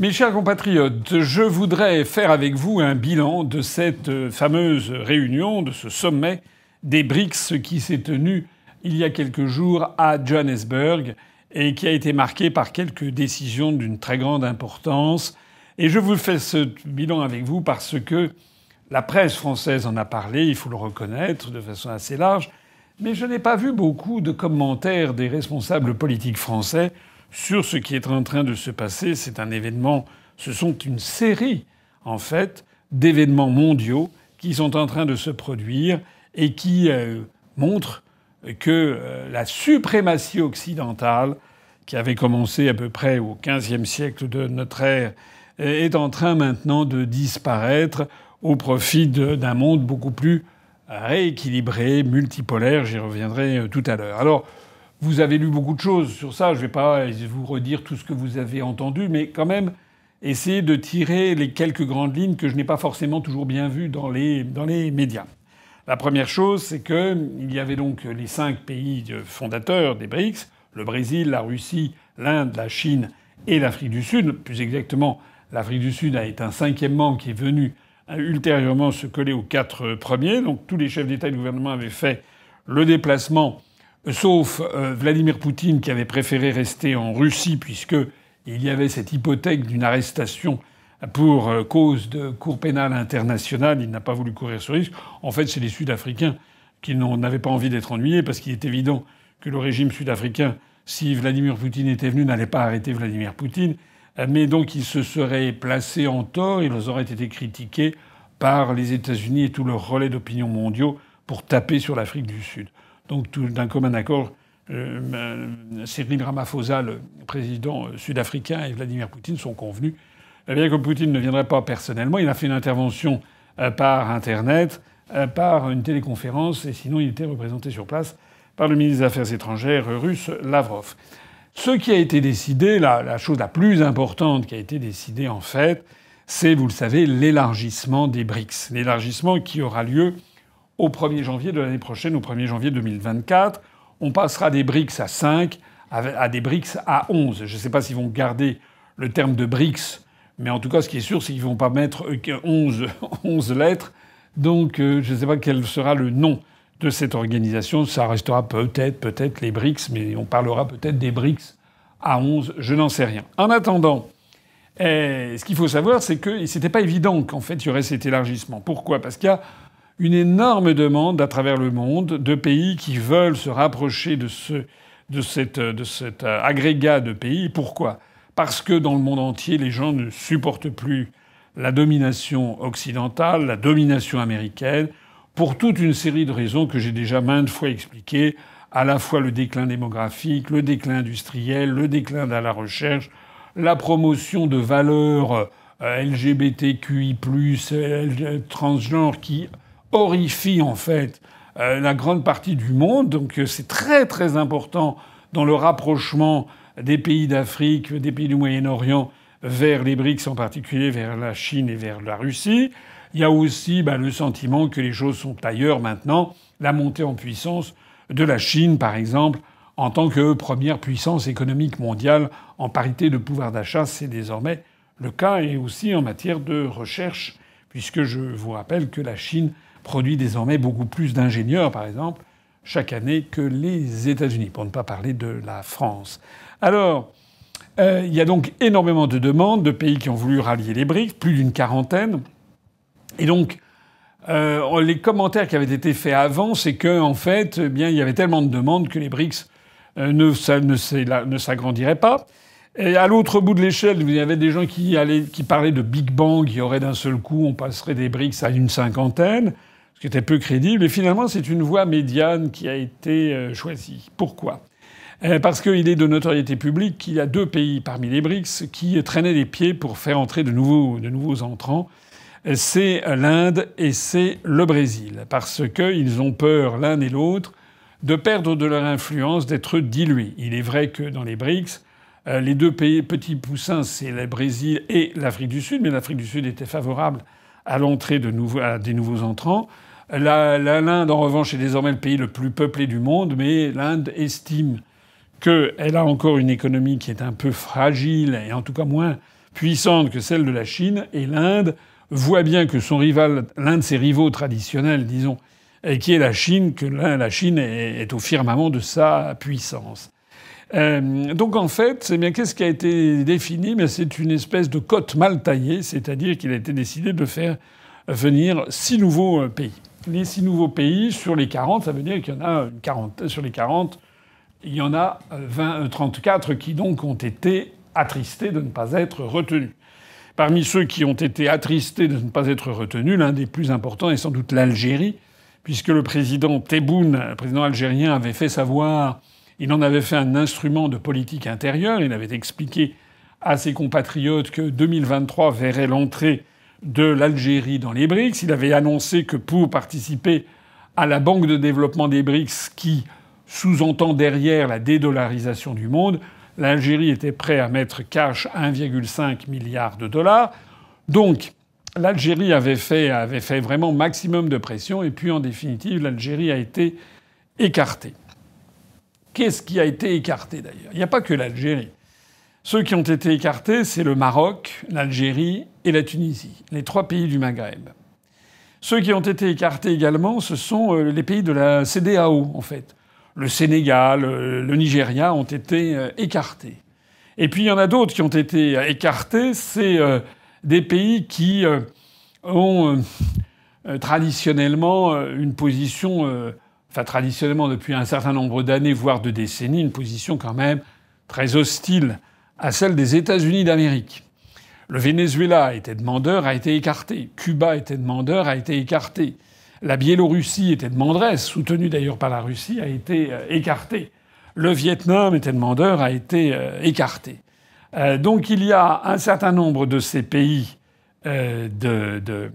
Mes chers compatriotes, je voudrais faire avec vous un bilan de cette euh, fameuse réunion, de ce sommet des BRICS qui s'est tenu il y a quelques jours à Johannesburg et qui a été marqué par quelques décisions d'une très grande importance. Et je vous fais ce bilan avec vous parce que la presse française en a parlé, il faut le reconnaître, de façon assez large, mais je n'ai pas vu beaucoup de commentaires des responsables politiques français sur ce qui est en train de se passer. C'est un événement, ce sont une série, en fait, d'événements mondiaux qui sont en train de se produire et qui euh, montrent que euh, la suprématie occidentale, qui avait commencé à peu près au XVe siècle de notre ère, est en train maintenant de disparaître au profit d'un monde beaucoup plus rééquilibré, multipolaire. J'y reviendrai euh, tout à l'heure. Alors, vous avez lu beaucoup de choses sur ça. Je ne vais pas vous redire tout ce que vous avez entendu, mais quand même, essayez de tirer les quelques grandes lignes que je n'ai pas forcément toujours bien vues dans les, dans les médias. La première chose, c'est qu'il y avait donc les cinq pays fondateurs des BRICS, le Brésil, la Russie, l'Inde, la Chine et l'Afrique du Sud. Plus exactement, l'Afrique du Sud est un cinquième membre qui est venu ultérieurement se coller aux quatre premiers. Donc tous les chefs d'État et de gouvernement avaient fait le déplacement sauf euh, Vladimir Poutine qui avait préféré rester en Russie puisque il y avait cette hypothèque d'une arrestation pour euh, cause de Cour pénale internationale. Il n'a pas voulu courir ce risque. En fait, c'est les Sud-Africains qui n'avaient pas envie d'être ennuyés parce qu'il est évident que le régime sud-africain, si Vladimir Poutine était venu, n'allait pas arrêter Vladimir Poutine. Euh, mais donc il se serait placés en tort, ils auraient été critiqués par les États-Unis et tous leurs relais d'opinion mondiaux pour taper sur l'Afrique du Sud. Donc, d'un commun accord, euh, Cyril Ramaphosa, le président euh, sud-africain, et Vladimir Poutine sont convenus. Eh bien que Poutine ne viendrait pas personnellement, il a fait une intervention euh, par Internet, euh, par une téléconférence, et sinon il était représenté sur place par le ministre des Affaires étrangères russe Lavrov. Ce qui a été décidé, la chose la plus importante qui a été décidée en fait, c'est, vous le savez, l'élargissement des BRICS. L'élargissement qui aura lieu au 1er janvier de l'année prochaine, au 1er janvier 2024. On passera des BRICS à 5 à des BRICS à 11. Je ne sais pas s'ils vont garder le terme de BRICS, mais en tout cas, ce qui est sûr, c'est qu'ils ne vont pas mettre 11, 11 lettres. Donc euh, je ne sais pas quel sera le nom de cette organisation. Ça restera peut-être, peut-être les BRICS, mais on parlera peut-être des BRICS à 11, je n'en sais rien. En attendant, eh, ce qu'il faut savoir, c'est que c'était n'était pas évident qu'en fait il y aurait cet élargissement. Pourquoi Parce qu'il y a une énorme demande à travers le monde de pays qui veulent se rapprocher de, ce, de, cette, de cet euh, agrégat de pays. Pourquoi Parce que dans le monde entier, les gens ne supportent plus la domination occidentale, la domination américaine, pour toute une série de raisons que j'ai déjà maintes fois expliquées, à la fois le déclin démographique, le déclin industriel, le déclin de la recherche, la promotion de valeurs euh, LGBTQI, transgenres qui horrifie en fait euh, la grande partie du monde. Donc euh, c'est très très important dans le rapprochement des pays d'Afrique, des pays du Moyen-Orient vers les BRICS en particulier, vers la Chine et vers la Russie. Il y a aussi bah, le sentiment que les choses sont ailleurs maintenant, la montée en puissance de la Chine par exemple en tant que première puissance économique mondiale en parité de pouvoir d'achat, c'est désormais le cas et aussi en matière de recherche puisque je vous rappelle que la Chine produit désormais beaucoup plus d'ingénieurs, par exemple, chaque année que les États-Unis, pour ne pas parler de la France. Alors, euh, il y a donc énormément de demandes de pays qui ont voulu rallier les BRICS, plus d'une quarantaine. Et donc, euh, les commentaires qui avaient été faits avant, c'est que en fait, eh bien, il y avait tellement de demandes que les BRICS euh, ne, s'agrandiraient pas. Et à l'autre bout de l'échelle, il y avait des gens qui, allaient, qui parlaient de Big Bang, il y aurait d'un seul coup, on passerait des BRICS à une cinquantaine ce qui était peu crédible. Et finalement, c'est une voie médiane qui a été euh, choisie. Pourquoi euh, parce qu'il est de notoriété publique qu'il y a deux pays parmi les BRICS qui traînaient les pieds pour faire entrer de nouveaux, entrants. Euh, c'est l'Inde et c'est le Brésil. Parce qu'ils ont peur, l'un et l'autre, de perdre de leur influence, d'être dilués. Il est vrai que dans les BRICS, les deux pays petits poussins, c'est le Brésil et l'Afrique du Sud, mais l'Afrique du Sud était favorable à l'entrée des nouveaux entrants. L'Inde, en revanche, est désormais le pays le plus peuplé du monde, mais l'Inde estime qu'elle a encore une économie qui est un peu fragile et en tout cas moins puissante que celle de la Chine. Et l'Inde voit bien que son rival, l'un de ses rivaux traditionnels, disons, qui est la Chine, que la Chine est au firmament de sa puissance. Euh, donc en fait, c'est bien qu'est-ce qui a été défini mais C'est une espèce de cote mal taillée, c'est-à-dire qu'il a été décidé de faire venir six nouveaux euh, pays. Les six nouveaux pays sur les 40, ça veut dire qu'il y en a 40, euh, sur les 40, il y en a 20, 34 qui donc ont été attristés de ne pas être retenus. Parmi ceux qui ont été attristés de ne pas être retenus, l'un des plus importants est sans doute l'Algérie, puisque le président Tebboune, président algérien, avait fait savoir il en avait fait un instrument de politique intérieure. Il avait expliqué à ses compatriotes que 2023 verrait l'entrée de l'Algérie dans les BRICS. Il avait annoncé que pour participer à la Banque de développement des BRICS, qui sous-entend derrière la dédollarisation du monde, l'Algérie était prête à mettre cash 1,5 milliard de dollars. Donc l'Algérie avait fait, avait fait vraiment maximum de pression et puis en définitive l'Algérie a été écartée. Qu'est-ce qui a été écarté d'ailleurs Il n'y a pas que l'Algérie. Ceux qui ont été écartés, c'est le Maroc, l'Algérie et la Tunisie, les trois pays du Maghreb. Ceux qui ont été écartés également, ce sont euh, les pays de la CDAO, en fait. Le Sénégal, euh, le Nigeria ont été euh, écartés. Et puis il y en a d'autres qui ont été écartés, c'est des pays qui ont traditionnellement une position traditionnellement depuis un certain nombre d'années, voire de décennies, une position quand même très hostile à celle des États-Unis d'Amérique. Le Venezuela était demandeur, a été écarté. Cuba était demandeur, a été écarté. La Biélorussie était demanderesse, soutenue d'ailleurs par la Russie, a été euh, écartée. Le Vietnam était demandeur, a été euh, écarté. Euh, donc il y a un certain nombre de ces pays de,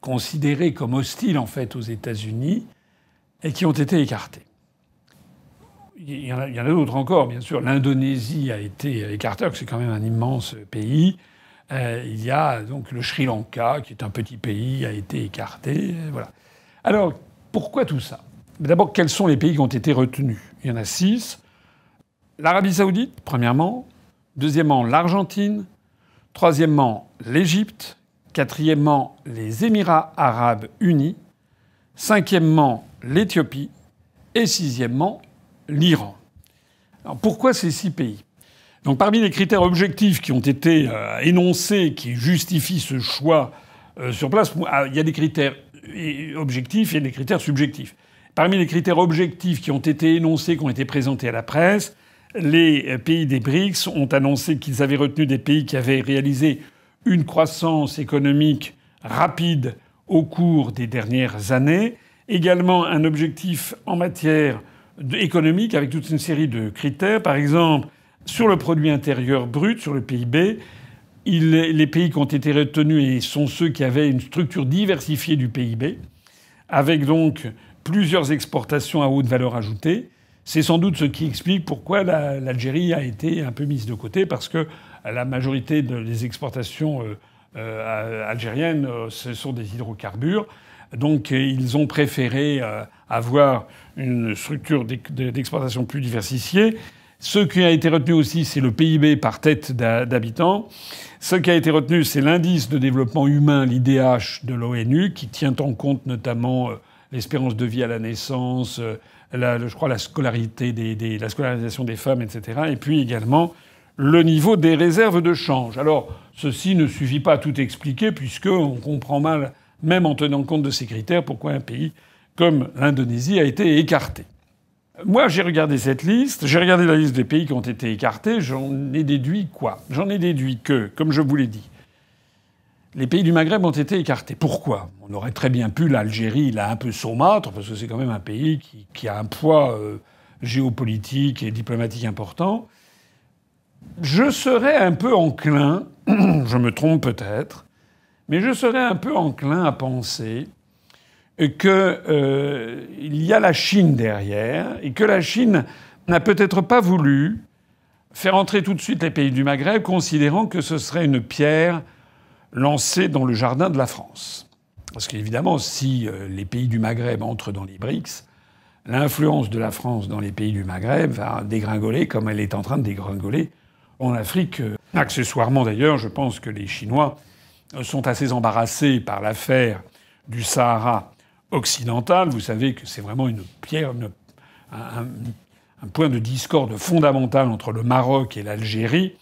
considérés comme hostiles en fait aux États-Unis et qui ont été écartés. Il y en a, d'autres encore, bien sûr. L'Indonésie a été écartée, c'est quand même un immense pays. Euh, il y a donc le Sri Lanka, qui est un petit pays, a été écarté. Voilà. Alors, pourquoi tout ça D'abord, quels sont les pays qui ont été retenus Il y en a six. L'Arabie saoudite, premièrement. Deuxièmement, l'Argentine. Troisièmement, l'Égypte. Quatrièmement, les Émirats arabes unis. Cinquièmement, l'Éthiopie et sixièmement l'Iran. Alors pourquoi ces six pays Donc parmi les critères objectifs qui ont été euh, énoncés, qui justifient ce choix euh, sur place, ah, il y a des critères euh, objectifs et des critères subjectifs. Parmi les critères objectifs qui ont été énoncés, qui ont été présentés à la presse, les pays des BRICS ont annoncé qu'ils avaient retenu des pays qui avaient réalisé une croissance économique rapide au cours des dernières années, Également un objectif en matière économique avec toute une série de critères. Par exemple, sur le produit intérieur brut, sur le PIB, les pays qui ont été retenus sont ceux qui avaient une structure diversifiée du PIB, avec donc plusieurs exportations à haute valeur ajoutée. C'est sans doute ce qui explique pourquoi l'Algérie a été un peu mise de côté, parce que la majorité des exportations euh, euh, algériennes, euh, ce sont des hydrocarbures. Donc euh, ils ont préféré euh, avoir une structure d'exportation plus diversifiée. Ce qui a été retenu aussi, c'est le PIB par tête d'habitants. Ce qui a été retenu, c'est l'indice de développement humain, l'IDH de l'ONU, qui tient en compte notamment euh, l'espérance de vie à la naissance, la, je crois la scolarité des, la scolarisation des femmes, etc. Et puis également le niveau des réserves de change. Alors ceci ne suffit pas à tout expliquer puisqu'on comprend mal même en tenant compte de ces critères, pourquoi un pays comme l'Indonésie a été écarté. Moi, j'ai regardé cette liste, j'ai regardé la liste des pays qui ont été écartés, j'en ai déduit quoi J'en ai déduit que, comme je vous l'ai dit, les pays du Maghreb ont été écartés. Pourquoi On aurait très bien pu, l'Algérie, là, un peu saumâtre, parce que c'est quand même un pays qui, a un poids euh, géopolitique et diplomatique important. Je serais un peu enclin, je me trompe peut-être, mais je serais un peu enclin à penser qu'il euh, y a la Chine derrière et que la Chine n'a peut-être pas voulu faire entrer tout de suite les pays du Maghreb, considérant que ce serait une pierre lancée dans le jardin de la France. Parce qu'évidemment, si euh, les pays du Maghreb entrent dans les BRICS, l'influence de la France dans les pays du Maghreb va dégringoler comme elle est en train de dégringoler en Afrique. Euh, accessoirement d'ailleurs, je pense que les Chinois sont assez embarrassés par l'affaire du Sahara occidental. Vous savez que c'est vraiment une pierre, un, un, point de discorde fondamental entre le Maroc et l'Algérie,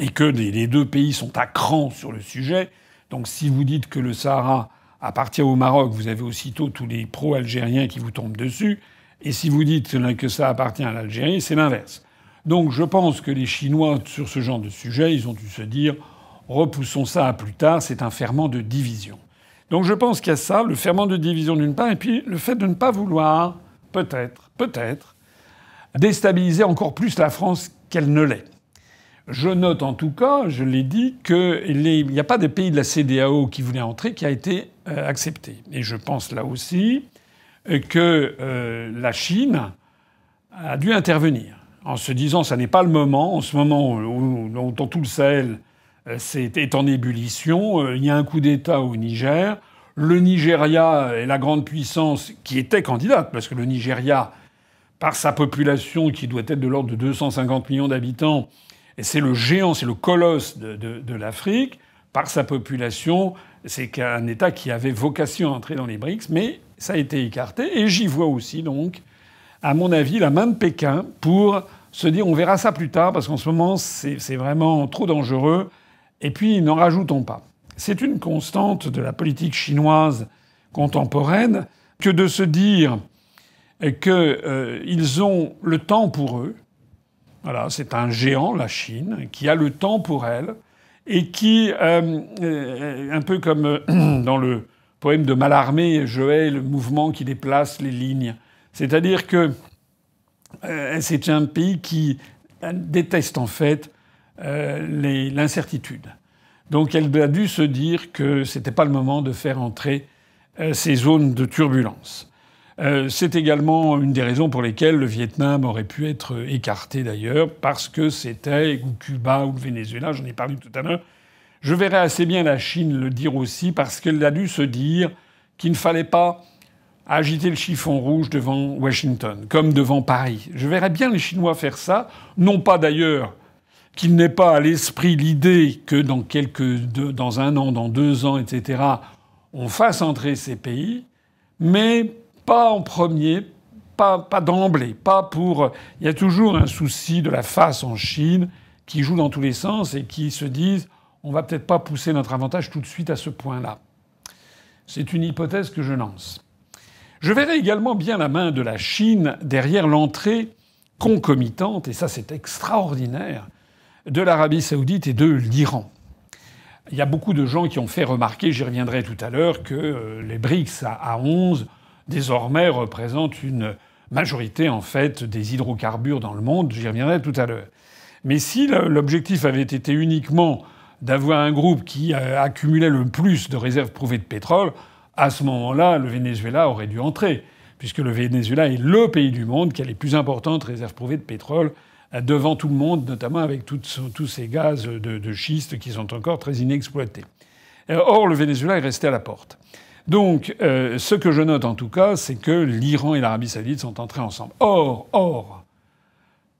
et que les deux pays sont à cran sur le sujet. Donc si vous dites que le Sahara appartient au Maroc, vous avez aussitôt tous les pro-algériens qui vous tombent dessus. Et si vous dites que ça appartient à l'Algérie, c'est l'inverse. Donc je pense que les Chinois, sur ce genre de sujet, ils ont dû se dire repoussons ça à plus tard, c'est un ferment de division. Donc je pense qu'il y a ça, le ferment de division d'une part, et puis le fait de ne pas vouloir, peut-être, peut-être, déstabiliser encore plus la France qu'elle ne l'est. Je note en tout cas, je l'ai dit, qu'il n'y a pas des pays de la CDAO qui voulaient entrer qui a été euh, accepté. Et je pense là aussi euh, que euh, la Chine a dû intervenir en se disant ça n'est pas le moment, en ce moment où, dans tout le Sahel, euh, est en ébullition. Euh, il y a un coup d'État au Niger. Le Nigeria est la grande puissance qui était candidate, parce que le Nigeria, par sa population qui doit être de l'ordre de 250 millions d'habitants, c'est le géant, c'est le colosse de, l'Afrique, par sa population, c'est un État qui avait vocation à entrer dans les BRICS, mais ça a été écarté. Et j'y vois aussi, donc, à mon avis, la main de Pékin pour se dire on verra ça plus tard, parce qu'en ce moment, c'est vraiment trop dangereux. Et puis, n'en rajoutons pas. C'est une constante de la politique chinoise contemporaine que de se dire qu'ils euh, ils ont le temps pour eux. Voilà, c'est un géant, la Chine, qui a le temps pour elle et qui, euh, euh, un peu comme dans le poème de Mallarmé, je hais le mouvement qui déplace les lignes. C'est-à-dire que c'est un pays qui déteste en fait euh, l'incertitude. Donc elle a dû se dire que ce n'était pas le moment de faire entrer euh, ces zones de turbulence. Euh, c'est également une des raisons pour lesquelles le Vietnam aurait pu être écarté d'ailleurs, parce que c'était, ou Cuba ou le Venezuela, j'en ai parlé tout à l'heure. Je verrais assez bien la Chine le dire aussi, parce qu'elle a dû se dire qu'il ne fallait pas agiter le chiffon rouge devant Washington, comme devant Paris. Je verrais bien les Chinois faire ça, non pas d'ailleurs qu'il n'ait pas à l'esprit l'idée que dans, quelques, dans un an, dans deux ans, etc., on fasse entrer ces pays, mais pas en premier, pas, pas d'emblée, pas pour. Il y a toujours un souci de la face en Chine qui joue dans tous les sens et qui se disent on va peut-être pas pousser notre avantage tout de suite à ce point-là. C'est une hypothèse que je lance. Je verrai également bien la main de la Chine derrière l'entrée concomitante, et ça c'est extraordinaire, de l'Arabie saoudite et de l'Iran. Il y a beaucoup de gens qui ont fait remarquer, j'y reviendrai tout à l'heure, que euh, les BRICS à 11 désormais représentent une majorité en fait des hydrocarbures dans le monde, j'y reviendrai tout à l'heure. Mais si l'objectif avait été uniquement d'avoir un groupe qui euh, accumulait le plus de réserves prouvées de pétrole, à ce moment-là, le Venezuela aurait dû entrer, puisque le Venezuela est le pays du monde qui a les plus importantes réserves prouvées de pétrole devant tout le monde, notamment avec tous ces gaz de, schiste qui sont encore très inexploités. Euh, or, le Venezuela est resté à la porte. Donc, euh, ce que je note en tout cas, c'est que l'Iran et l'Arabie saoudite sont entrés ensemble. Or, or,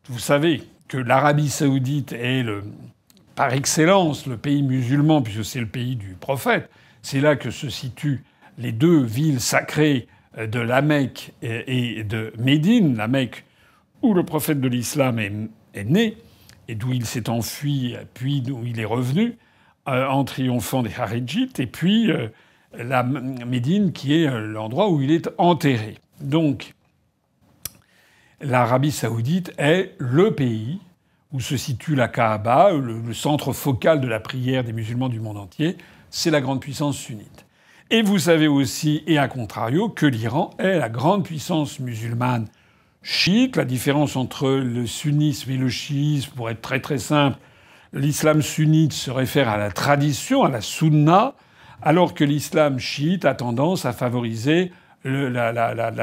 vous savez que l'Arabie saoudite est par excellence le pays musulman, puisque c'est le pays du prophète. C'est là que se situent les deux villes sacrées euh, de la Mecque et de Médine. La Mecque, où le prophète de l'islam est, né et d'où il s'est enfui, puis d'où il est revenu euh, en triomphant des Haridjites, et puis euh, la Médine qui est euh, l'endroit où il est enterré. Donc l'Arabie saoudite est le pays où se situe la Kaaba, le, centre focal de la prière des musulmans du monde entier, c'est la grande puissance sunnite. Et vous savez aussi, et à contrario, que l'Iran est la grande puissance musulmane chiite. La différence entre le sunnisme et le chiisme, pour être très très simple, l'islam sunnite se réfère à la tradition, à la sunna, alors que l'islam chiite a tendance à favoriser la, la,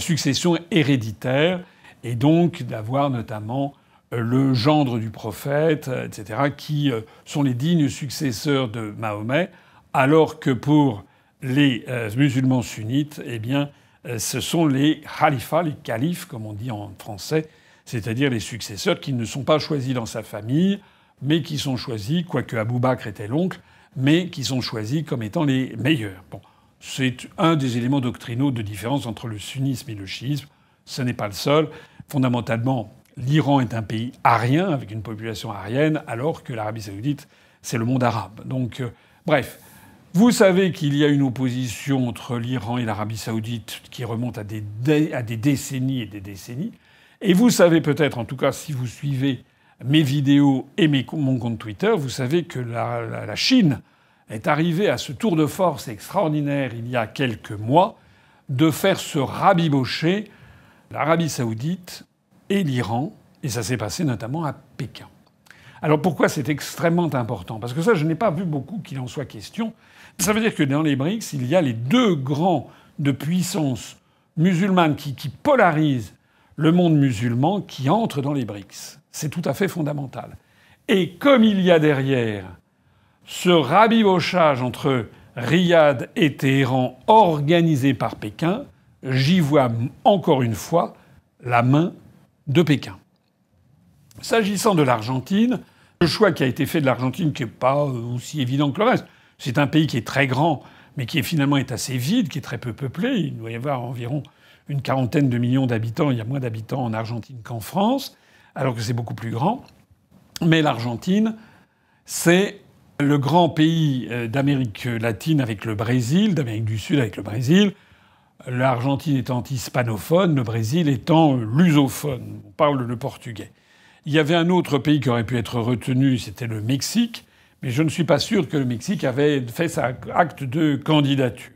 succession héréditaire, et donc d'avoir notamment euh, le gendre du prophète, euh, etc., qui euh, sont les dignes successeurs de Mahomet, alors que pour les musulmans sunnites, eh bien, euh, ce sont les khalifas, les califes, comme on dit en français, c'est-à-dire les successeurs qui ne sont pas choisis dans sa famille, mais qui sont choisis, quoique Abou Bakr était l'oncle, mais qui sont choisis comme étant les meilleurs. Bon, c'est un des éléments doctrinaux de différence entre le sunnisme et le chiisme. Ce n'est pas le seul. Fondamentalement, l'Iran est un pays arien, avec une population arienne, alors que l'Arabie saoudite, c'est le monde arabe. Donc, euh, bref, vous savez qu'il y a une opposition entre l'Iran et l'Arabie saoudite qui remonte à des, à des, décennies et des décennies. Et vous savez peut-être, en tout cas si vous suivez mes vidéos et mon compte Twitter, vous savez que la... la Chine est arrivée à ce tour de force extraordinaire il y a quelques mois de faire se rabibocher l'Arabie saoudite et l'Iran. Et ça s'est passé notamment à Pékin. Alors pourquoi c'est extrêmement important Parce que ça, je n'ai pas vu beaucoup qu'il en soit question. Ça veut dire que dans les BRICS, il y a les deux grands de puissance musulmanes qui, polarisent le monde musulman qui entre dans les BRICS. C'est tout à fait fondamental. Et comme il y a derrière ce rabibochage entre Riyad et Téhéran organisé par Pékin, j'y vois encore une fois la main de Pékin. S'agissant de l'Argentine, le choix qui a été fait de l'Argentine, qui n'est pas euh, aussi évident que le reste, c'est un pays qui est très grand, mais qui finalement est assez vide, qui est très peu peuplé. Il doit y avoir environ une quarantaine de millions d'habitants. Il y a moins d'habitants en Argentine qu'en France, alors que c'est beaucoup plus grand. Mais l'Argentine, c'est le grand pays euh, d'Amérique latine avec le Brésil, d'Amérique du Sud avec le Brésil. L'Argentine étant hispanophone, le Brésil étant euh, lusophone. On parle le portugais. Il y avait un autre pays qui aurait pu être retenu, c'était le Mexique. Mais je ne suis pas sûr que le Mexique avait fait sa acte de candidature.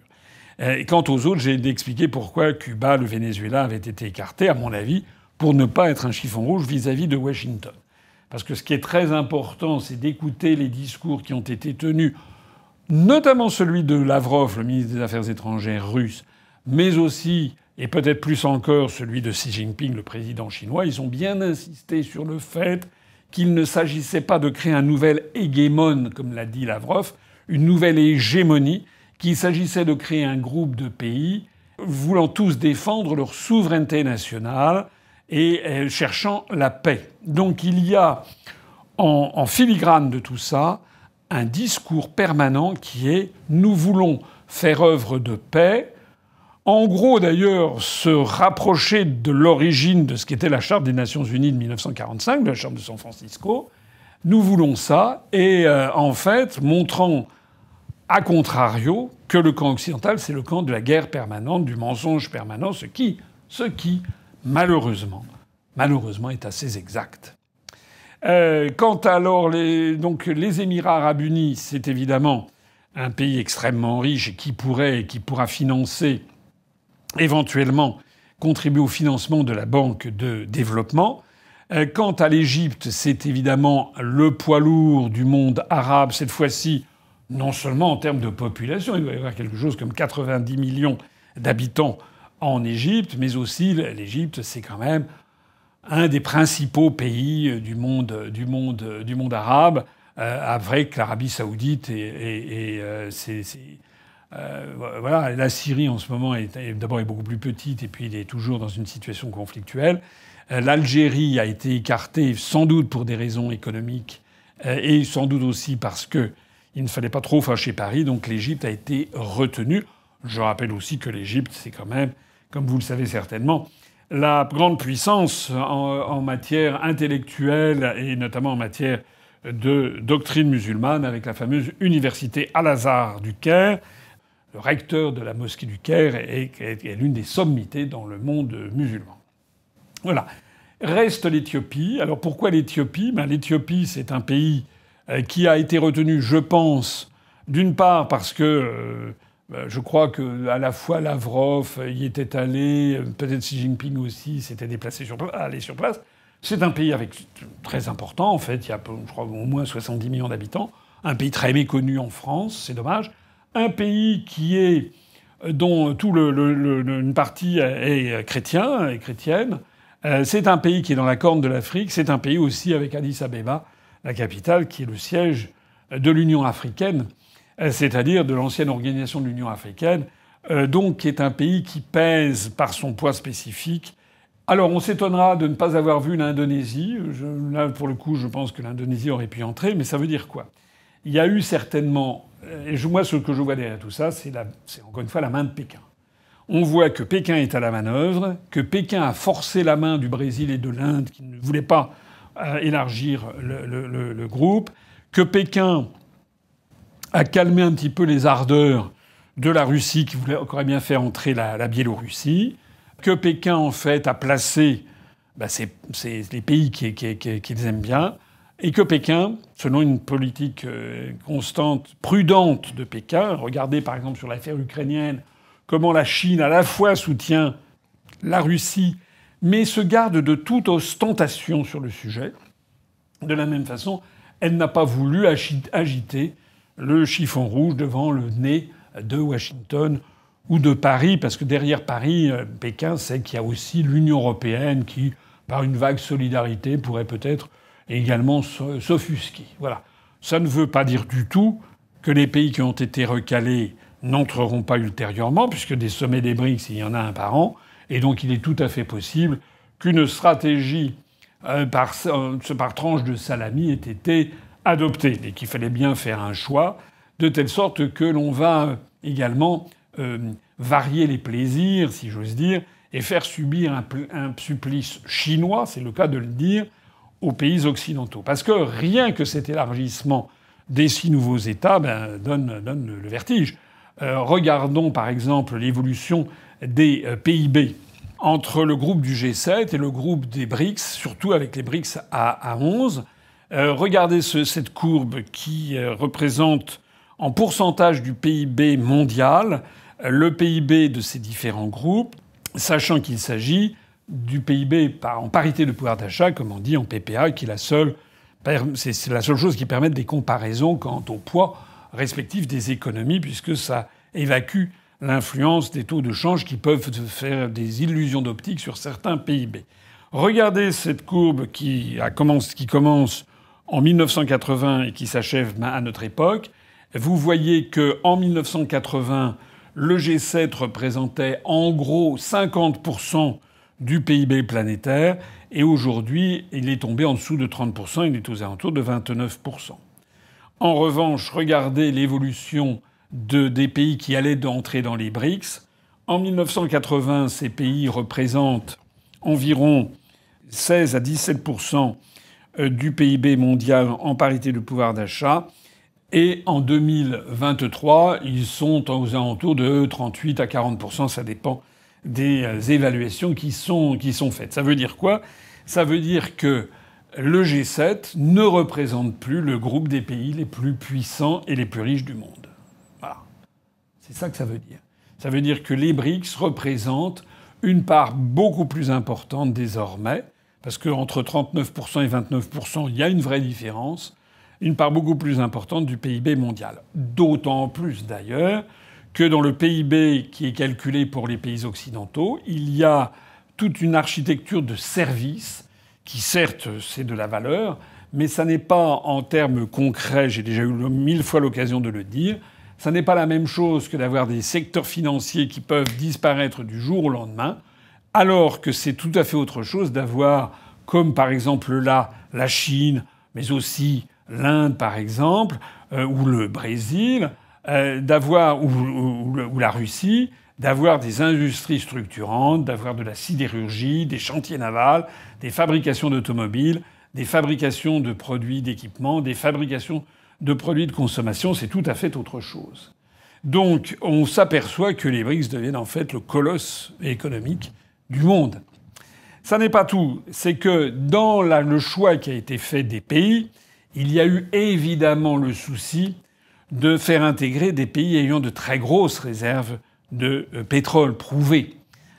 quant aux autres, j'ai d'expliquer pourquoi Cuba, le Venezuela avaient été écartés, à mon avis, pour ne pas être un chiffon rouge vis à -vis de Washington. Parce que ce qui est très important, c'est d'écouter les discours qui ont été tenus, notamment celui de Lavrov, le ministre des Affaires étrangères russe, mais aussi, et peut-être plus encore, celui de Xi Jinping, le président chinois. Ils ont bien insisté sur le fait qu'il ne s'agissait pas de créer un nouvel hégémon, comme l'a dit Lavrov, une nouvelle hégémonie, qu'il s'agissait de créer un groupe de pays voulant tous défendre leur souveraineté nationale et euh, cherchant la paix. Donc il y a en, filigrane de tout ça un discours permanent qui est nous voulons faire œuvre de paix, en gros d'ailleurs se rapprocher de l'origine de ce qu'était la Charte des Nations Unies de 1945, de la Charte de San Francisco. Nous voulons ça, et euh, en fait montrant à contrario que le camp occidental, c'est le camp de la guerre permanente, du mensonge permanent, ce qui, ce qui malheureusement, malheureusement est assez exact. Euh, quant à alors les, donc, les Émirats arabes unis, c'est évidemment un pays extrêmement riche et qui pourrait et qui pourra financer éventuellement contribuer au financement de la Banque de développement. Euh, quant à l'Égypte, c'est évidemment le poids lourd du monde arabe, cette fois-ci, non seulement en termes de population, il doit y avoir quelque chose comme 90 millions d'habitants en Égypte, mais aussi l'Égypte, c'est quand même un des principaux pays euh, du monde, du monde, du monde arabe, euh, avec l'Arabie saoudite et, et, euh, voilà, la Syrie en ce moment est, d'abord est beaucoup plus petite et puis elle est toujours dans une situation conflictuelle. Euh, L'Algérie a été écartée sans doute pour des raisons économiques euh, et sans doute aussi parce qu'il ne fallait pas trop fâcher Paris, donc l'Égypte a été retenue. Je rappelle aussi que l'Égypte, c'est quand même, comme vous le savez certainement, la grande puissance en matière intellectuelle et notamment en matière de doctrine musulmane avec la fameuse université Al-Azhar du Caire recteur de la mosquée du Caire est, est, est l'une des sommités dans le monde musulman. Voilà. Reste l'Éthiopie. Alors pourquoi l'Éthiopie ben, L'Éthiopie, c'est un pays euh, qui a été retenu, je pense, d'une part parce que euh, ben, je crois que à la fois Lavrov y était allé, peut-être Xi Jinping aussi s'était déplacé sur place, sur place. C'est un pays avec très important en fait. Il y a, je crois, au moins 70 millions d'habitants. Un pays très méconnu en France, c'est dommage un pays qui est euh, dont tout le, une partie est chrétien et chrétienne. Euh, c'est un pays qui est dans la corne de l'Afrique. C'est un pays aussi avec Addis Abeba, la capitale, qui est le siège de l'Union africaine, euh, c'est-à-dire de l'ancienne organisation de l'Union africaine, donc qui est un pays qui pèse par son poids spécifique. Alors on s'étonnera de ne pas avoir vu l'Indonésie. Là, pour le coup, je pense que l'Indonésie aurait pu entrer, mais ça veut dire quoi Il y a eu certainement et euh, moi, ce que je vois derrière tout ça, c'est encore une fois la main de Pékin. On voit que Pékin est à la manœuvre, que Pékin a forcé la main du Brésil et de l'Inde qui ne voulaient pas euh, élargir le, groupe, que Pékin a calmé un petit peu les ardeurs de la Russie qui voulait encore bien faire entrer la, Biélorussie, que Pékin en fait a placé bah, les pays qu'ils aiment bien, et que Pékin, selon une politique euh, constante, prudente de Pékin, regardez par exemple sur l'affaire ukrainienne, comment la Chine à la fois soutient la Russie, mais se garde de toute ostentation sur le sujet. De la même façon, elle n'a pas voulu agiter le chiffon rouge devant le nez de Washington ou de Paris, parce que derrière Paris, euh, Pékin sait qu'il y a aussi l'Union européenne qui, par une vague solidarité, pourrait peut-être et également s'offusquer. Voilà. Ça ne veut pas dire du tout que les pays qui ont été recalés n'entreront pas ultérieurement, puisque des sommets des BRICS, il y en a un par an, et donc il est tout à fait possible qu'une stratégie euh, euh, par, tranche de salami ait été adoptée, et qu'il fallait bien faire un choix, de telle sorte que l'on va euh, également varier les plaisirs, si j'ose dire, et faire subir un supplice chinois, c'est le cas de le dire, aux pays occidentaux. Parce que rien que cet élargissement des six nouveaux États ben, donne, le vertige. Euh, regardons par exemple l'évolution des euh, PIB entre le groupe du G7 et le groupe des BRICS, surtout avec les BRICS à, 11. Euh, regardez cette courbe qui représente en pourcentage du PIB mondial le PIB de ces différents groupes, sachant qu'il s'agit du PIB en parité de pouvoir d'achat, comme on dit en PPA, qui est la seule, c'est la seule chose qui permet des comparaisons quant au poids respectif des économies, puisque ça évacue l'influence des taux de change qui peuvent faire des illusions d'optique sur certains PIB. Regardez cette courbe qui, a commence, qui commence en 1980 et qui s'achève ben, à notre époque. Vous voyez que en 1980, le G7 représentait en gros 50 du PIB planétaire. Et aujourd'hui, il est tombé en dessous de 30%, il est aux alentours de 29%. En revanche, regardez l'évolution de, des pays qui allaient d'entrer dans les BRICS. En 1980, ces pays représentent environ 16 à 17% euh, du PIB mondial en parité de pouvoir d'achat. Et en 2023, ils sont aux alentours de 38 à 40%, ça dépend des euh, évaluations qui sont, faites. Ça veut dire quoi Ça veut dire que le G7 ne représente plus le groupe des pays les plus puissants et les plus riches du monde. Voilà. C'est ça que ça veut dire. Ça veut dire que les BRICS représentent une part beaucoup plus importante désormais, parce qu'entre 39% et 29%, il y a une vraie différence, une part beaucoup plus importante du PIB mondial. D'autant plus d'ailleurs que dans le PIB qui est calculé pour les pays occidentaux, il y a toute une architecture de services qui, certes, c'est de la valeur, mais ça n'est pas en termes concrets, j'ai déjà eu mille fois l'occasion de le dire, ça n'est pas la même chose que d'avoir des secteurs financiers qui peuvent disparaître du jour au lendemain, alors que c'est tout à fait autre chose d'avoir, comme par exemple là, la Chine, mais aussi l'Inde par exemple, euh, ou le Brésil, euh, d'avoir, ou, la Russie, d'avoir des industries structurantes, d'avoir de la sidérurgie, des chantiers navals, des fabrications d'automobiles, des fabrications de produits d'équipement, des fabrications de produits de consommation, c'est tout à fait autre chose. Donc on s'aperçoit que les BRICS deviennent en fait le colosse économique du monde. Ça n'est pas tout, c'est que dans le choix qui a été fait des pays, il y a eu évidemment le souci de faire intégrer des pays ayant de très grosses réserves de euh, pétrole prouvées.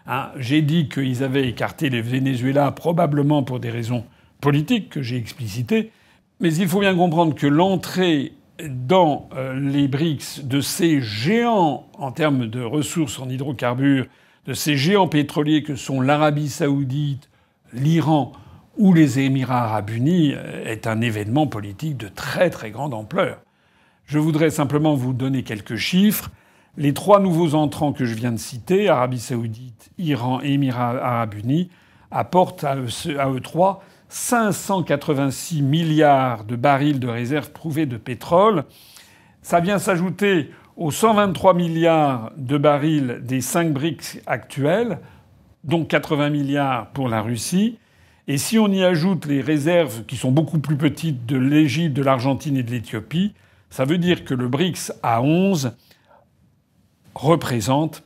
Hein, j'ai dit qu'ils avaient écarté le Venezuela probablement pour des raisons politiques que j'ai explicitées, mais il faut bien comprendre que l'entrée dans euh, les BRICS de ces géants en termes de ressources en hydrocarbures, de ces géants pétroliers que sont l'Arabie saoudite, l'Iran ou les Émirats arabes unis, euh, est un événement politique de très très grande ampleur. Je voudrais simplement vous donner quelques chiffres. Les trois nouveaux entrants que je viens de citer, Arabie saoudite, Iran et Émirats arabes unis, apportent à eux e trois 586 milliards de barils de réserves prouvées de pétrole. Ça vient s'ajouter aux 123 milliards de barils des cinq BRICS actuels, dont 80 milliards pour la Russie. Et si on y ajoute les réserves qui sont beaucoup plus petites de l'Égypte, de l'Argentine et de l'Éthiopie, ça veut dire que le BRICS à 11 représente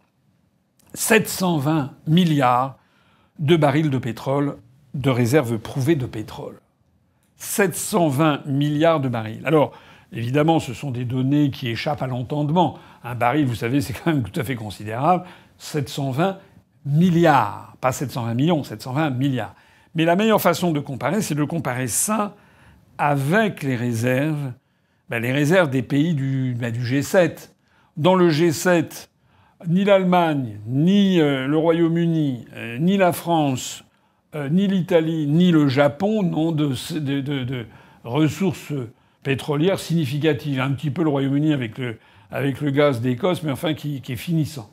720 milliards de barils de pétrole, de réserves prouvées de pétrole. 720 milliards de barils. Alors, évidemment, ce sont des données qui échappent à l'entendement. Un baril, vous savez, c'est quand même tout à fait considérable. 720 milliards. Pas 720 millions, 720 milliards. Mais la meilleure façon de comparer, c'est de comparer ça avec les réserves bah, les réserves des pays du, bah, G7. Dans le G7, ni l'Allemagne, ni euh, le Royaume-Uni, euh, ni la France, euh, ni l'Italie, ni le Japon n'ont de, ressources pétrolières significatives. Un petit peu le Royaume-Uni avec le, gaz d'Écosse, mais enfin qui, est finissant.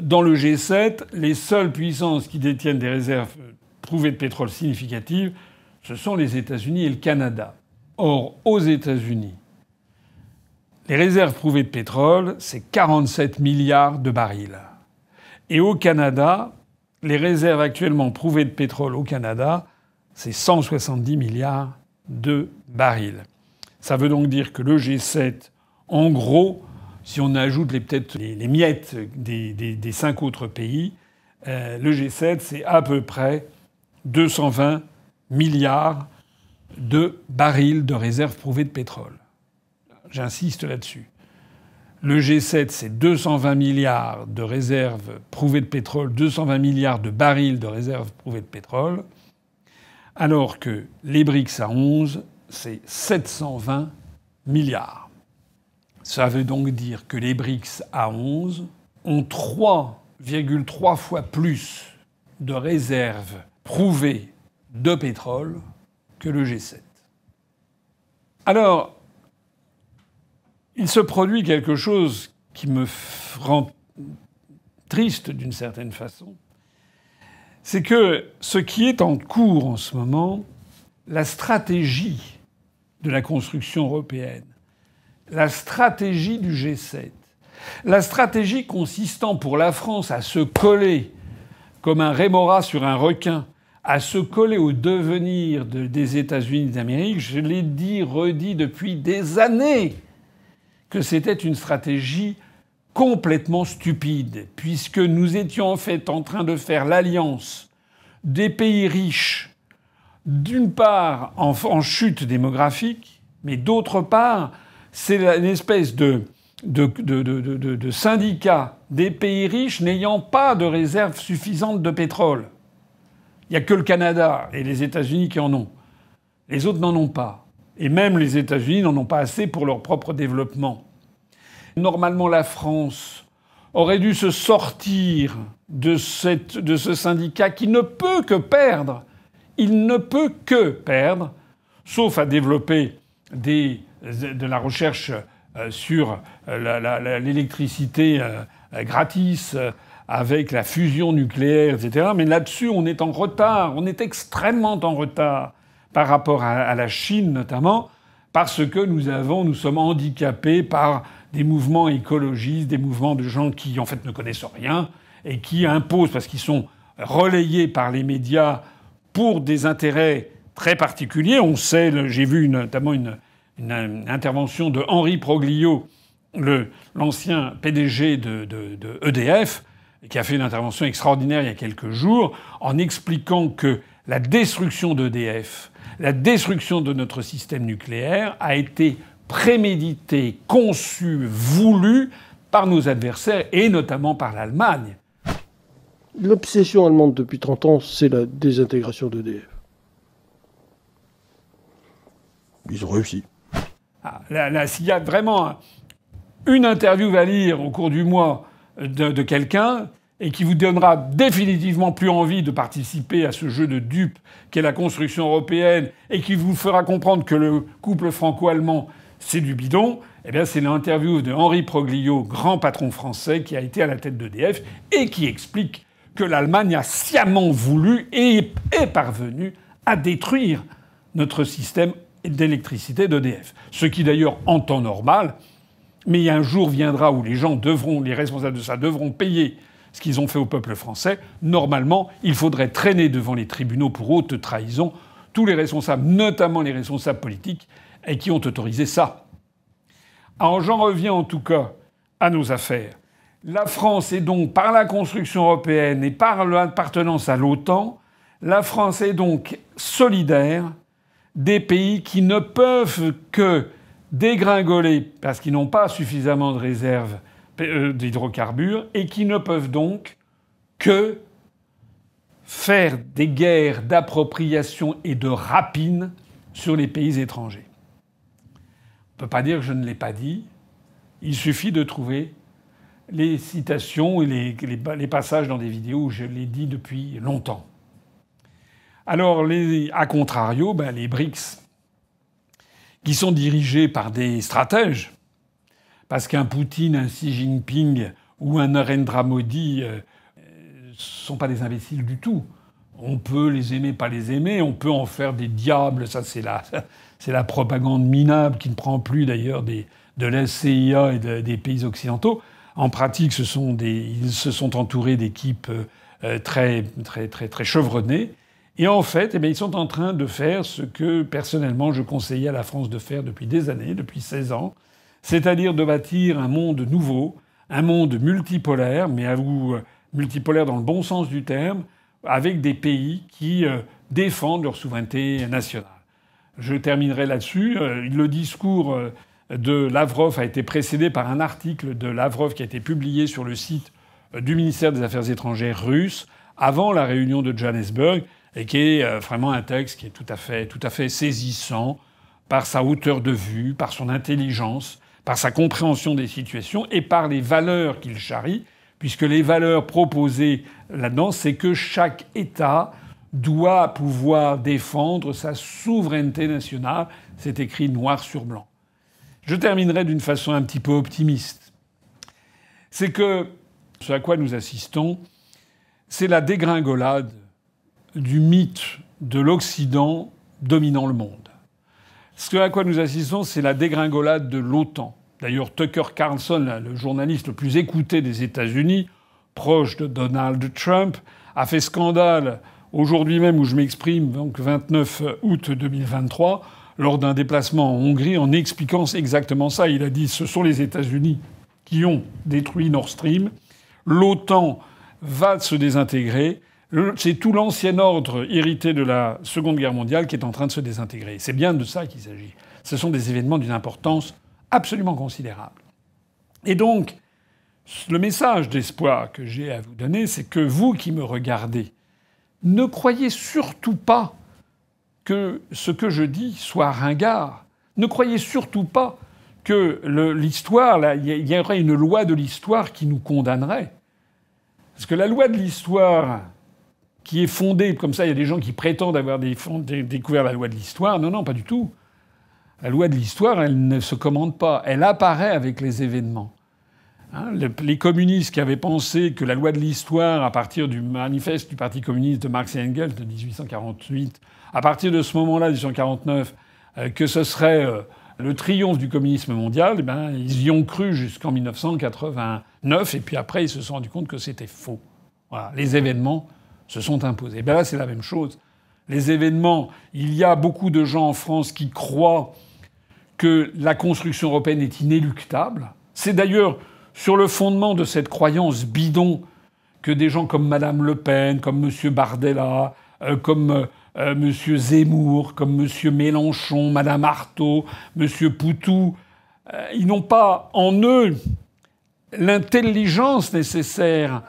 Dans le G7, les seules puissances qui détiennent des réserves prouvées de pétrole significatives, ce sont les États-Unis et le Canada. Or, aux États-Unis, les réserves prouvées de pétrole, c'est 47 milliards de barils. Et au Canada, les réserves actuellement prouvées de pétrole au Canada, c'est 170 milliards de barils. Ça veut donc dire que le G7, en gros, si on ajoute les, peut-être les, miettes des, cinq autres pays, euh, le G7, c'est à peu près 220 milliards de barils de réserves prouvées de pétrole. J'insiste là-dessus. Le G7, c'est 220 milliards de réserves prouvées de pétrole, 220 milliards de barils de réserves prouvées de pétrole, alors que les BRICS à 11, c'est 720 milliards. Ça veut donc dire que les BRICS a 11 ont 3,3 fois plus de réserves prouvées de pétrole que le G7. Alors, il se produit quelque chose qui me rend triste d'une certaine façon, c'est que ce qui est en cours en ce moment, la stratégie de la construction européenne, la stratégie du G7, la stratégie consistant pour la France à se coller comme un rémora sur un requin à se coller au devenir des États-Unis d'Amérique. Je l'ai dit, redit depuis des années que c'était une stratégie complètement stupide, puisque nous étions en fait en train de faire l'alliance des pays riches, d'une part en, chute démographique, mais d'autre part, c'est une espèce de, de syndicat des pays riches n'ayant pas de réserves suffisantes de pétrole. Il n'y a que le Canada et les États-Unis qui en ont. Les autres n'en ont pas. Et même les États-Unis n'en ont pas assez pour leur propre développement. Normalement, la France aurait dû se sortir de, cette, de ce syndicat qui ne peut que perdre. Il ne peut que perdre, sauf à développer de la recherche euh, sur euh, l'électricité euh, gratis, avec la fusion nucléaire, etc. Mais là-dessus, on est en retard, on est extrêmement en retard par rapport à, la Chine notamment, parce que nous avons, nous sommes handicapés par des mouvements écologistes, des mouvements de gens qui en fait ne connaissent rien et qui imposent, parce qu'ils sont relayés par les médias pour des intérêts très particuliers. On sait, j'ai vu notamment une, intervention de Henri Proglio, l'ancien PDG de EDF, e qui a fait une intervention extraordinaire il y a quelques jours en expliquant que la destruction d'EDF, la destruction de notre système nucléaire a été préméditée, conçue, voulue par nos adversaires et notamment par l'Allemagne. L'obsession allemande depuis 30 ans, c'est la désintégration d'EDF. Ils ont réussi. Ah, là, s'il y a vraiment une interview à lire au cours du mois de, quelqu'un et qui vous donnera définitivement plus envie de participer à ce jeu de dupes qu'est la construction européenne et qui vous fera comprendre que le couple franco-allemand, c'est du bidon, eh bien c'est l'interview de Henri Proglio, grand patron français qui a été à la tête d'EDF et qui explique que l'Allemagne a sciemment voulu et est parvenue à détruire notre système d'électricité d'EDF. Ce qui d'ailleurs, en temps normal, mais un jour viendra où les gens devront, les responsables de ça devront payer ce qu'ils ont fait au peuple français. Normalement, il faudrait traîner devant les tribunaux pour haute trahison tous les responsables, notamment les responsables politiques, qui ont autorisé ça. Alors j'en reviens en tout cas à nos affaires. La France est donc, par la construction européenne et par l'appartenance à l'OTAN, la France est donc solidaire des pays qui ne peuvent que dégringoler parce qu'ils n'ont pas suffisamment de réserves euh, d'hydrocarbures et qui ne peuvent donc que faire des guerres d'appropriation et de rapine sur les pays étrangers. On peut pas dire que je ne l'ai pas dit. Il suffit de trouver les citations et les, passages dans des vidéos où je l'ai dit depuis longtemps. Alors, les, à contrario, ben, les BRICS, qui sont dirigés par des stratèges, parce qu'un Poutine, un Xi Jinping ou un Narendra Modi ne euh, sont pas des imbéciles du tout. On peut les aimer, pas les aimer, on peut en faire des diables, ça c'est la, c'est la propagande minable qui ne prend plus d'ailleurs de la et des pays occidentaux. En pratique, ils se sont entourés d'équipes euh, très, très, très, très chevronnées et en fait, eh ils sont en train de faire ce que personnellement je conseillais à la France de faire depuis des années, depuis 16 ans, c'est-à-dire de bâtir un monde nouveau, un monde multipolaire, mais à vous, euh, multipolaire dans le bon sens du terme, avec des pays qui euh, défendent leur souveraineté nationale. Je terminerai là-dessus. Euh, le discours de Lavrov a été précédé par un article de Lavrov qui a été publié sur le site du ministère des Affaires étrangères russe avant la réunion de Johannesburg et qui est euh, vraiment un texte qui est tout à fait, tout à fait saisissant par sa hauteur de vue, par son intelligence, par sa compréhension des situations et par les valeurs qu'il charrie, puisque les valeurs proposées là-dedans, c'est que chaque État doit pouvoir défendre sa souveraineté nationale. C'est écrit noir sur blanc. Je terminerai d'une façon un petit peu optimiste. C'est que ce à quoi nous assistons, c'est la dégringolade du mythe de l'Occident dominant le monde. Ce à quoi nous assistons, c'est la dégringolade de l'OTAN. D'ailleurs, Tucker Carlson, le journaliste le plus écouté des États-Unis, proche de Donald Trump, a fait scandale aujourd'hui même où je m'exprime, donc 29 août 2023, lors d'un déplacement en Hongrie, en expliquant exactement ça. Il a dit ce sont les États-Unis qui ont détruit Nord Stream. L'OTAN va se désintégrer c'est tout l'ancien ordre hérité de la Seconde Guerre mondiale qui est en train de se désintégrer. C'est bien de ça qu'il s'agit. Ce sont des événements d'une importance absolument considérable. Et donc, le message d'espoir que j'ai à vous donner, c'est que vous qui me regardez, ne croyez surtout pas que ce que je dis soit ringard. Ne croyez surtout pas que l'histoire, il y, y aurait une loi de l'histoire qui nous condamnerait. Parce que la loi de l'histoire qui est fondée, comme ça il y a des gens qui prétendent avoir découvert la loi de l'histoire. Non, non, pas du tout. La loi de l'histoire, elle ne se commande pas, elle apparaît avec les événements. Hein, les communistes qui avaient pensé que la loi de l'histoire, à partir du manifeste du Parti communiste de Marx et Engels de 1848, à partir de ce moment-là, 1849, euh, que ce serait euh, le triomphe du communisme mondial, eh ben, ils y ont cru jusqu'en 1989, et puis après, ils se sont rendus compte que c'était faux. Voilà, les événements se sont imposés. Ben là, c'est la même chose. Les événements, il y a beaucoup de gens en France qui croient que la construction européenne est inéluctable. C'est d'ailleurs sur le fondement de cette croyance bidon que des gens comme Madame Le Pen, comme M. Bardella, euh, comme euh, euh, M. Zemmour, comme M. Mélenchon, Madame Artaud, M. Poutou, ils n'ont pas en eux l'intelligence nécessaire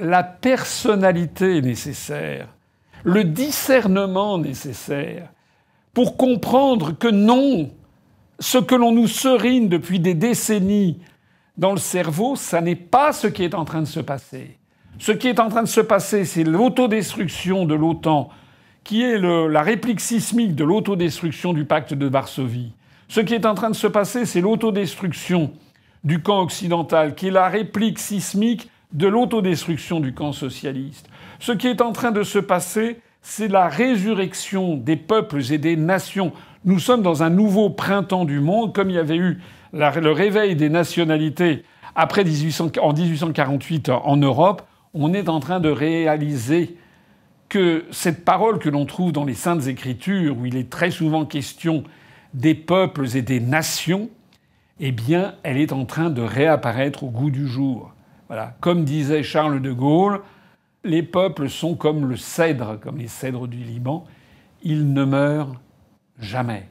la personnalité nécessaire, le discernement nécessaire pour comprendre que non, ce que l'on nous serine depuis des décennies dans le cerveau, ça n'est pas ce qui est en train de se passer. Ce qui est en train de se passer, c'est l'autodestruction de l'OTAN, qui est la réplique sismique de l'autodestruction du pacte de Varsovie. Ce qui est en train de se passer, c'est l'autodestruction du camp occidental, qui est la réplique sismique de l'autodestruction du camp socialiste. Ce qui est en train de se passer, c'est la résurrection des peuples et des nations. Nous sommes dans un nouveau printemps du monde, comme il y avait eu le réveil des nationalités après en 1848 en Europe. On est en train de réaliser que cette parole que l'on trouve dans les Saintes Écritures, où il est très souvent question des peuples et des nations, eh bien, elle est en train de réapparaître au goût du jour. Comme disait Charles de Gaulle, les peuples sont comme le cèdre, comme les cèdres du Liban. Ils ne meurent jamais.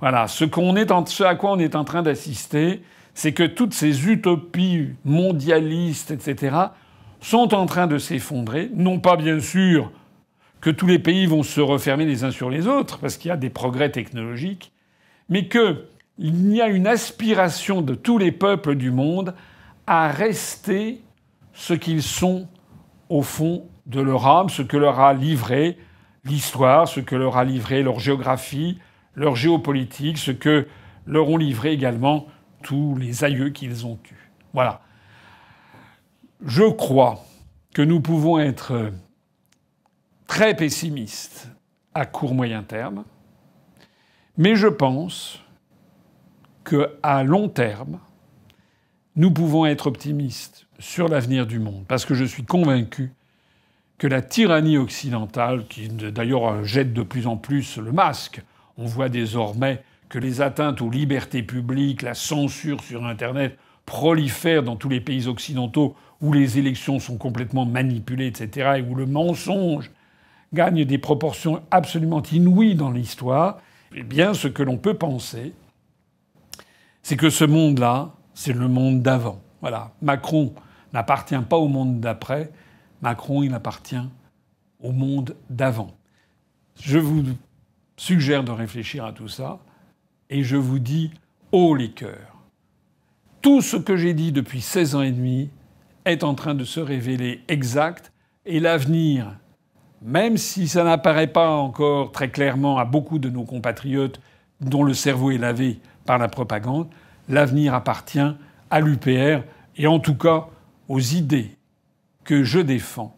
Voilà. Ce, Ce à quoi on est en train d'assister, c'est que toutes ces utopies mondialistes, etc., sont en train de s'effondrer. Non pas, bien sûr, que tous les pays vont se refermer les uns sur les autres, parce qu'il y a des progrès technologiques, mais qu'il y a une aspiration de tous les peuples du monde à rester ce qu'ils sont au fond de leur âme, ce que leur a livré l'histoire, ce que leur a livré leur géographie, leur géopolitique, ce que leur ont livré également tous les aïeux qu'ils ont eus. Voilà. Je crois que nous pouvons être très pessimistes à court-moyen terme, mais je pense que à long terme, nous pouvons être optimistes sur l'avenir du monde, parce que je suis convaincu que la tyrannie occidentale, qui d'ailleurs jette de plus en plus le masque, on voit désormais que les atteintes aux libertés publiques, la censure sur Internet prolifèrent dans tous les pays occidentaux où les élections sont complètement manipulées, etc., et où le mensonge gagne des proportions absolument inouïes dans l'histoire, eh bien ce que l'on peut penser, c'est que ce monde-là, c'est le monde d'avant. Voilà. Macron n'appartient pas au monde d'après. Macron, il appartient au monde d'avant. Je vous suggère de réfléchir à tout ça et je vous dis, haut les cœurs, tout ce que j'ai dit depuis 16 ans et demi est en train de se révéler exact et l'avenir, même si ça n'apparaît pas encore très clairement à beaucoup de nos compatriotes dont le cerveau est lavé par la propagande, L'avenir appartient à l'UPR et en tout cas aux idées que je défends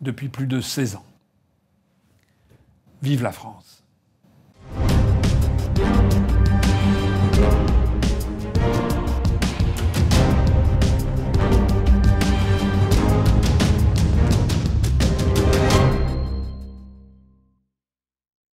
depuis plus de 16 ans. Vive la France